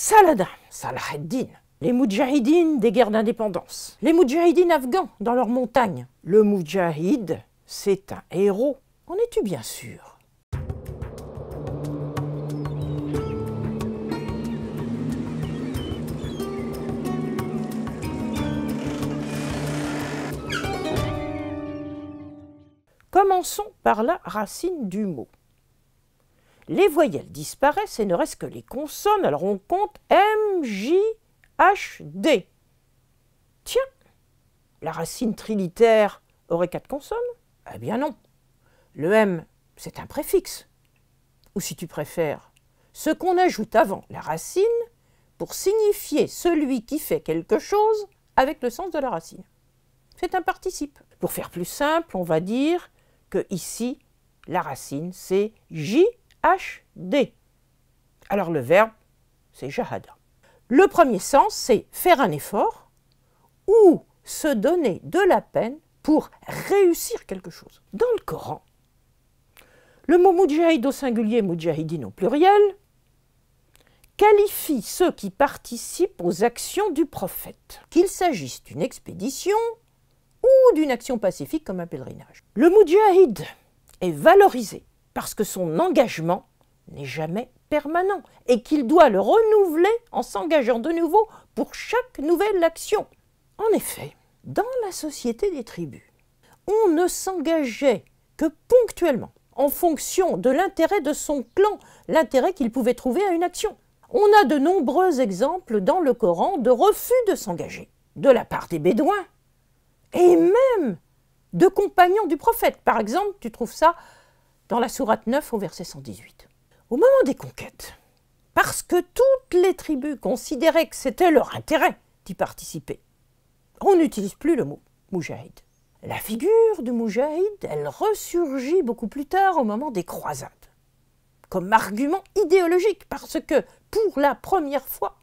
Saladin, Salah les Moudjahidines des guerres d'indépendance, les Moudjahidines afghans dans leurs montagnes. Le Moudjahid, c'est un héros. En es-tu bien sûr Commençons par la racine du mot. Les voyelles disparaissent et ne restent que les consonnes. Alors on compte M, J, H, D. Tiens, la racine trilitaire aurait quatre consonnes Eh bien non. Le M, c'est un préfixe. Ou si tu préfères, ce qu'on ajoute avant la racine pour signifier celui qui fait quelque chose avec le sens de la racine. C'est un participe. Pour faire plus simple, on va dire que ici, la racine, c'est J alors le verbe, c'est jahada. Le premier sens, c'est faire un effort ou se donner de la peine pour réussir quelque chose. Dans le Coran, le mot mujahid au singulier, mujahidin au pluriel, qualifie ceux qui participent aux actions du prophète, qu'il s'agisse d'une expédition ou d'une action pacifique comme un pèlerinage. Le mujahid est valorisé parce que son engagement n'est jamais permanent et qu'il doit le renouveler en s'engageant de nouveau pour chaque nouvelle action. En effet, dans la société des tribus, on ne s'engageait que ponctuellement, en fonction de l'intérêt de son clan, l'intérêt qu'il pouvait trouver à une action. On a de nombreux exemples dans le Coran de refus de s'engager, de la part des Bédouins, et même de compagnons du prophète. Par exemple, tu trouves ça dans la sourate 9 au verset 118. Au moment des conquêtes, parce que toutes les tribus considéraient que c'était leur intérêt d'y participer, on n'utilise plus le mot moujahid. La figure de moujahid, elle ressurgit beaucoup plus tard au moment des croisades, comme argument idéologique, parce que pour la première fois,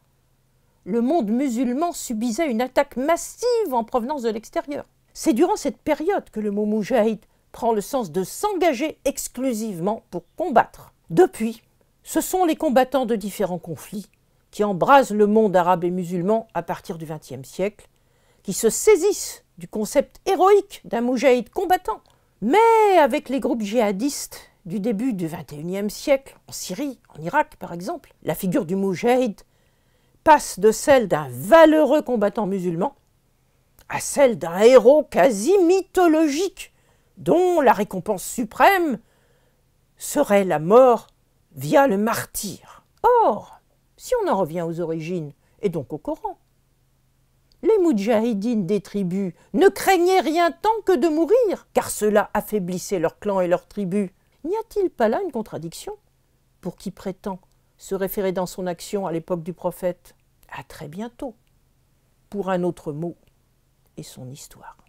le monde musulman subissait une attaque massive en provenance de l'extérieur. C'est durant cette période que le mot moujahid prend le sens de s'engager exclusivement pour combattre. Depuis, ce sont les combattants de différents conflits qui embrasent le monde arabe et musulman à partir du XXe siècle, qui se saisissent du concept héroïque d'un moujahid combattant. Mais avec les groupes djihadistes du début du XXIe siècle, en Syrie, en Irak par exemple, la figure du moujahid passe de celle d'un valeureux combattant musulman à celle d'un héros quasi mythologique dont la récompense suprême serait la mort via le martyr. Or, si on en revient aux origines, et donc au Coran, les moudjahidines des tribus ne craignaient rien tant que de mourir, car cela affaiblissait leur clan et leur tribu. N'y a-t-il pas là une contradiction Pour qui prétend se référer dans son action à l'époque du prophète À très bientôt, pour un autre mot et son histoire.